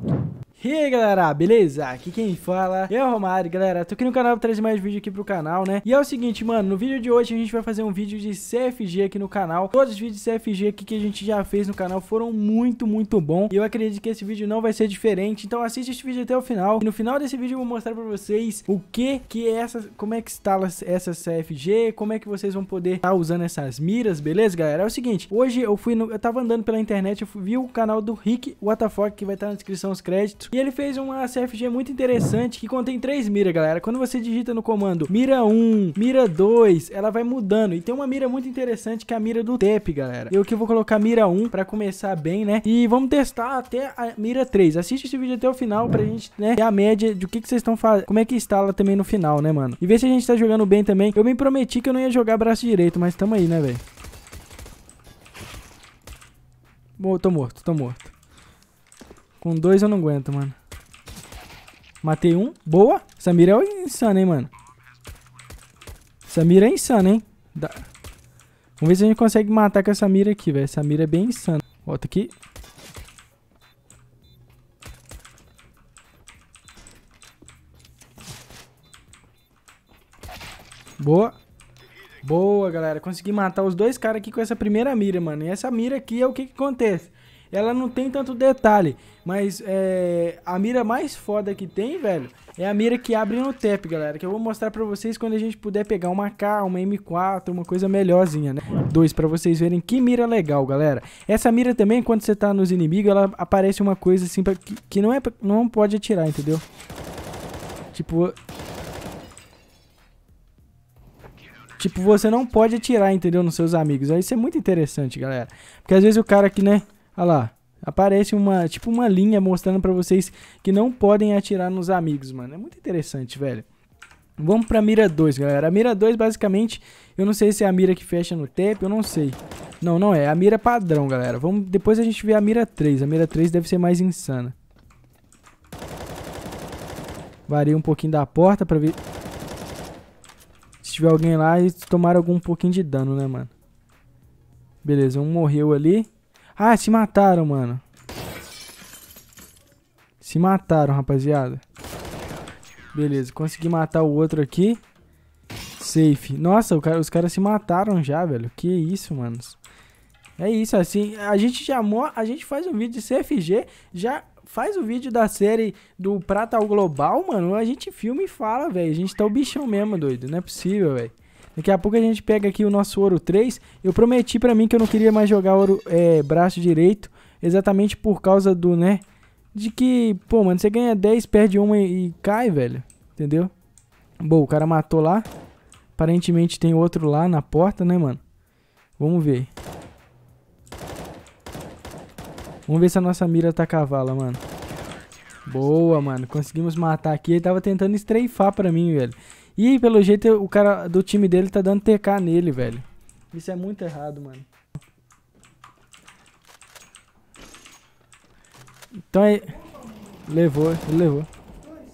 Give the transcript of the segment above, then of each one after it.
you E aí galera, beleza? Aqui quem fala é o Romário, galera, tô aqui no canal pra trazer mais vídeo aqui pro canal, né? E é o seguinte, mano, no vídeo de hoje a gente vai fazer um vídeo de CFG aqui no canal Todos os vídeos de CFG aqui que a gente já fez no canal foram muito, muito bom E eu acredito que esse vídeo não vai ser diferente, então assiste este vídeo até o final E no final desse vídeo eu vou mostrar pra vocês o que que é essa, como é que instala essa CFG Como é que vocês vão poder estar tá usando essas miras, beleza galera? É o seguinte, hoje eu fui, no, eu tava andando pela internet, eu fui, vi o canal do Rick WTF que vai estar tá na descrição os créditos e ele fez uma CFG muito interessante que contém três miras, galera. Quando você digita no comando mira 1, mira 2, ela vai mudando. E tem uma mira muito interessante que é a mira do TEP, galera. Eu que vou colocar mira 1 para começar bem, né? E vamos testar até a mira 3. Assiste esse vídeo até o final pra gente, né, ter a média do que, que vocês estão fazendo, como é que instala também no final, né, mano? E ver se a gente tá jogando bem também. Eu me prometi que eu não ia jogar braço direito, mas tamo aí, né, velho? Bom, Tô morto, tô morto. Com dois eu não aguento, mano. Matei um. Boa. Essa mira é insana, hein, mano. Essa mira é insana, hein. Da. Vamos ver se a gente consegue matar com essa mira aqui, velho. Essa mira é bem insana. Volta tá aqui. Boa. Boa, galera. Consegui matar os dois caras aqui com essa primeira mira, mano. E essa mira aqui é o que, que acontece ela não tem tanto detalhe. Mas é, a mira mais foda que tem, velho, é a mira que abre no tap, galera. Que eu vou mostrar pra vocês quando a gente puder pegar uma K, uma M4, uma coisa melhorzinha, né? Dois, pra vocês verem que mira legal, galera. Essa mira também, quando você tá nos inimigos, ela aparece uma coisa assim pra, que, que não, é, não pode atirar, entendeu? Tipo, Tipo, você não pode atirar, entendeu? Nos seus amigos. Aí isso é muito interessante, galera. Porque às vezes o cara aqui, né? Olha lá. Aparece uma, tipo uma linha mostrando para vocês que não podem atirar nos amigos, mano. É muito interessante, velho. Vamos pra mira 2, galera. A mira 2, basicamente, eu não sei se é a mira que fecha no tempo, eu não sei. Não, não é. É a mira padrão, galera. Vamos, depois a gente vê a mira 3. A mira 3 deve ser mais insana. Varia um pouquinho da porta pra ver... Se tiver alguém lá, e tomaram algum pouquinho de dano, né, mano? Beleza, um morreu ali. Ah, se mataram, mano. Se mataram, rapaziada. Beleza, consegui matar o outro aqui. Safe. Nossa, cara, os caras se mataram já, velho. Que isso, manos. É isso, assim, a gente já a gente faz um vídeo de CFG, já faz o um vídeo da série do Prata ao Global, mano, a gente filma e fala, velho, a gente tá o bichão mesmo, doido, não é possível, velho. Daqui a pouco a gente pega aqui o nosso ouro 3. Eu prometi pra mim que eu não queria mais jogar ouro é, braço direito, exatamente por causa do, né, de que, pô, mano, você ganha 10, perde uma e, e cai, velho, entendeu? Bom, o cara matou lá. Aparentemente tem outro lá na porta, né, mano? Vamos ver. Vamos ver se a nossa mira tá cavala, mano. Boa, mano. Conseguimos matar aqui. Ele tava tentando estreifar pra mim, velho. E pelo jeito o cara do time dele tá dando TK nele, velho. Isso é muito errado, mano. Então aí. É, levou, ele levou.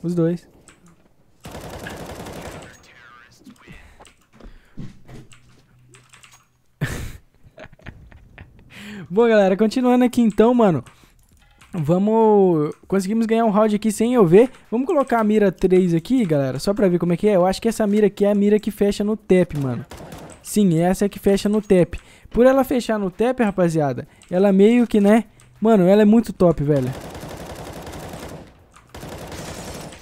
Os dois. Bom, galera, continuando aqui então, mano. Vamos. Conseguimos ganhar um round aqui sem eu ver. Vamos colocar a mira 3 aqui, galera, só pra ver como é que é. Eu acho que essa mira aqui é a mira que fecha no tap, mano. Sim, é essa é que fecha no tap. Por ela fechar no tap, rapaziada, ela meio que, né? Mano, ela é muito top, velho.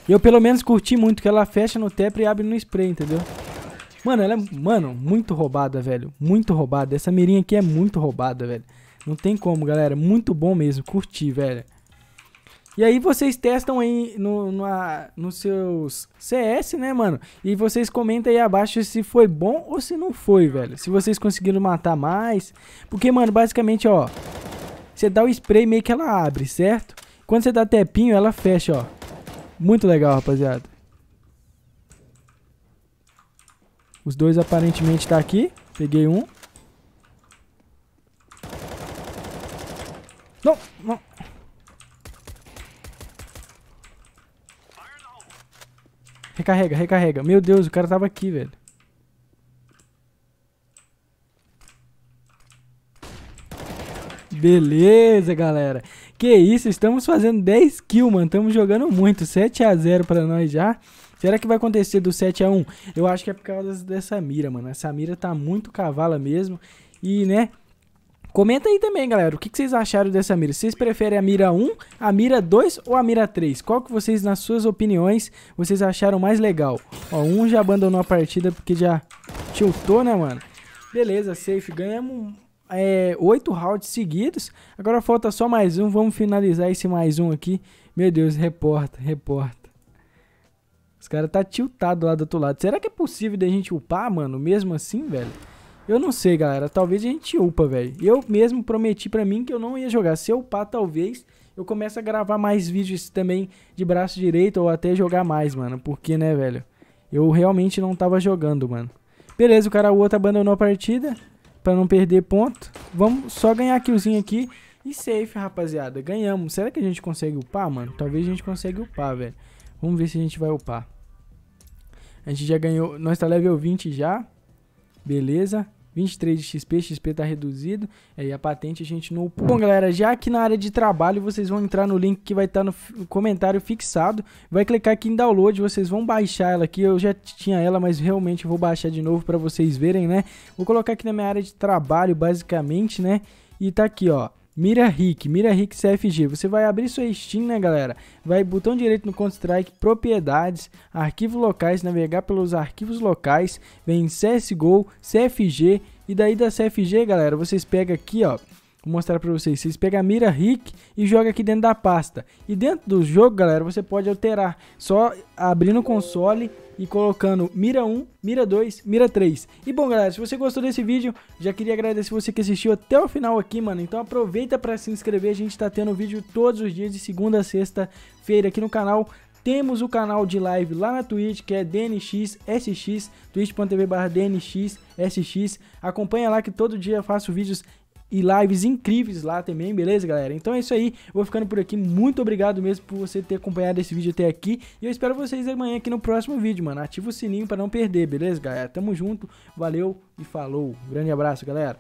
Eu pelo menos curti muito que ela fecha no tap e abre no spray, entendeu? Mano, ela é, mano, muito roubada, velho. Muito roubada. Essa mirinha aqui é muito roubada, velho. Não tem como, galera. Muito bom mesmo. Curti, velho. E aí vocês testam aí no, no, no seus CS, né, mano? E vocês comentam aí abaixo se foi bom ou se não foi, velho. Se vocês conseguiram matar mais. Porque, mano, basicamente, ó. Você dá o spray meio que ela abre, certo? Quando você dá tepinho, ela fecha, ó. Muito legal, rapaziada. Os dois aparentemente tá aqui. Peguei um. Recarrega, recarrega. Meu Deus, o cara tava aqui, velho. Beleza, galera. Que isso, estamos fazendo 10 kills, mano. Estamos jogando muito. 7x0 pra nós já. Será que vai acontecer do 7x1? Eu acho que é por causa dessa mira, mano. Essa mira tá muito cavala mesmo. E, né, Comenta aí também, galera, o que, que vocês acharam dessa mira? Vocês preferem a mira 1, a mira 2 ou a mira 3? Qual que vocês, nas suas opiniões, vocês acharam mais legal? Ó, um já abandonou a partida porque já tiltou, né, mano? Beleza, safe. Ganhamos é, 8 rounds seguidos. Agora falta só mais um. Vamos finalizar esse mais um aqui. Meu Deus, reporta, reporta. Os caras tá tiltado lá do outro lado. Será que é possível da gente upar, mano, mesmo assim, velho? Eu não sei, galera. Talvez a gente upa, velho. Eu mesmo prometi para mim que eu não ia jogar. Se eu upar, talvez eu comece a gravar mais vídeos também de braço direito ou até jogar mais, mano. Porque, né, velho? Eu realmente não tava jogando, mano. Beleza, o cara o outro abandonou a partida para não perder ponto. Vamos só ganhar killzinho aqui e safe, rapaziada. Ganhamos. Será que a gente consegue upar, mano? Talvez a gente consiga upar, velho. Vamos ver se a gente vai upar. A gente já ganhou. Nós tá level 20 já. Beleza. 23 de XP, XP tá reduzido. É, e a patente a gente não. Bom, galera, já aqui na área de trabalho, vocês vão entrar no link que vai estar tá no comentário fixado. Vai clicar aqui em download, vocês vão baixar ela aqui. Eu já tinha ela, mas realmente vou baixar de novo para vocês verem, né? Vou colocar aqui na minha área de trabalho, basicamente, né? E tá aqui, ó. Mira Rick, Mira Rick CFG. Você vai abrir sua Steam, né, galera? Vai botão direito no Counter-Strike, propriedades, arquivos locais, navegar pelos arquivos locais, vem CSGO, CFG, e daí da CFG, galera, vocês pegam aqui, ó, Vou mostrar para vocês. Vocês pegam a mira Rick e jogam aqui dentro da pasta. E dentro do jogo, galera, você pode alterar. Só abrindo o console e colocando mira 1, mira 2, mira 3. E bom, galera, se você gostou desse vídeo, já queria agradecer você que assistiu até o final aqui, mano. Então aproveita para se inscrever. A gente tá tendo vídeo todos os dias de segunda a sexta-feira aqui no canal. Temos o canal de live lá na Twitch, que é DNXSX, twitch.tv barra DNXSX. Acompanha lá que todo dia eu faço vídeos e lives incríveis lá também, beleza, galera? Então é isso aí, vou ficando por aqui. Muito obrigado mesmo por você ter acompanhado esse vídeo até aqui. E eu espero vocês amanhã aqui no próximo vídeo, mano. Ativa o sininho para não perder, beleza, galera? Tamo junto, valeu e falou. Grande abraço, galera.